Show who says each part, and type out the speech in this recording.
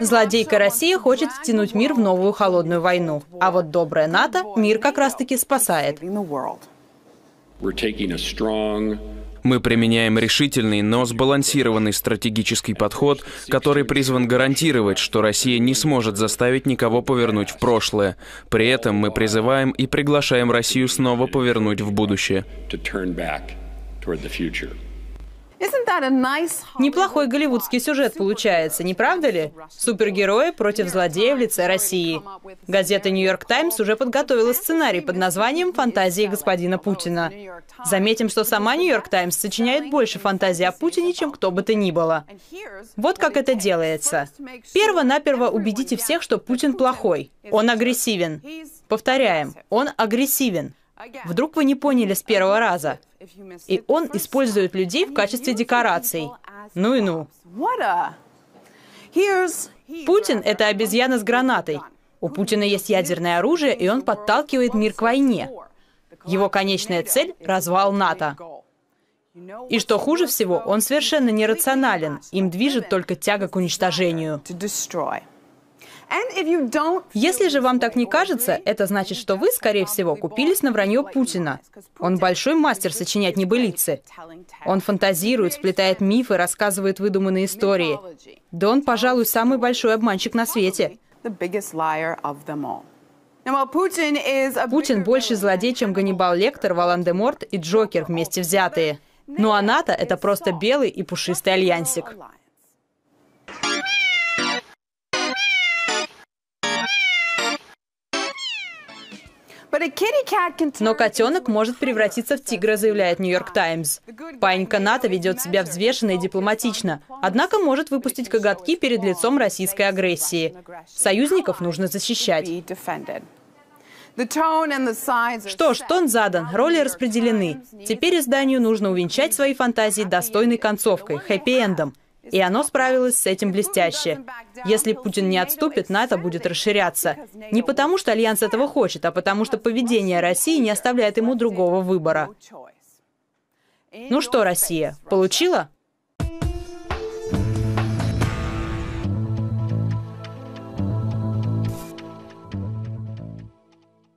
Speaker 1: Злодейка Россия хочет втянуть мир в новую холодную войну. А вот добрая НАТО мир как раз-таки спасает. Мы применяем решительный, но сбалансированный стратегический подход, который призван гарантировать, что Россия не сможет заставить никого повернуть в прошлое. При этом мы призываем и приглашаем Россию снова повернуть в будущее. Неплохой голливудский сюжет получается, не правда ли? Супергерои против злодея в лице России. Газета «Нью-Йорк Таймс» уже подготовила сценарий под названием «Фантазии господина Путина». Заметим, что сама «Нью-Йорк Таймс» сочиняет больше фантазий о Путине, чем кто бы то ни было. Вот как это делается. Перво-наперво убедите всех, что Путин плохой. Он агрессивен. Повторяем, он агрессивен. Вдруг вы не поняли с первого раза. И он использует людей в качестве декораций. Ну и ну. Путин — это обезьяна с гранатой. У Путина есть ядерное оружие, и он подталкивает мир к войне. Его конечная цель — развал НАТО. И что хуже всего, он совершенно нерационален. Им движет только тяга к уничтожению. Если же вам так не кажется, это значит, что вы, скорее всего, купились на вранье Путина. Он большой мастер сочинять небылицы. Он фантазирует, сплетает мифы, рассказывает выдуманные истории. Да он, пожалуй, самый большой обманщик на свете. Путин больше злодей, чем Ганнибал Лектор, волан де и Джокер вместе взятые. Ну а НАТО — это просто белый и пушистый альянсик. Но котенок может превратиться в тигра, заявляет Нью-Йорк Таймс. Панька НАТО ведет себя взвешенно и дипломатично, однако может выпустить коготки перед лицом российской агрессии. Союзников нужно защищать. Что ж, тон задан, роли распределены. Теперь изданию нужно увенчать свои фантазии достойной концовкой, хэппи-эндом. И оно справилось с этим блестяще. Если Путин не отступит, НАТО будет расширяться. Не потому, что Альянс этого хочет, а потому, что поведение России не оставляет ему другого выбора. Ну что, Россия, получила?